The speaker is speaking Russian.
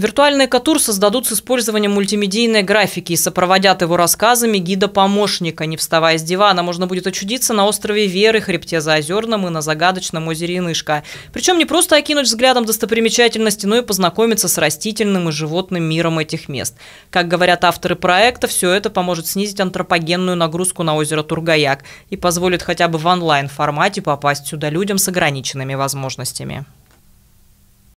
Виртуальный Катур создадут с использованием мультимедийной графики и сопроводят его рассказами гида-помощника. Не вставая с дивана, можно будет очудиться на острове Веры, хребте за Озерным и на загадочном озере Инышка. Причем не просто окинуть взглядом достопримечательности, но и познакомиться с растительным и животным миром этих мест. Как говорят авторы проекта, все это поможет снизить антропогенную нагрузку на озеро Тургаяк и позволит хотя бы в онлайн-формате попасть сюда людям с ограниченными возможностями.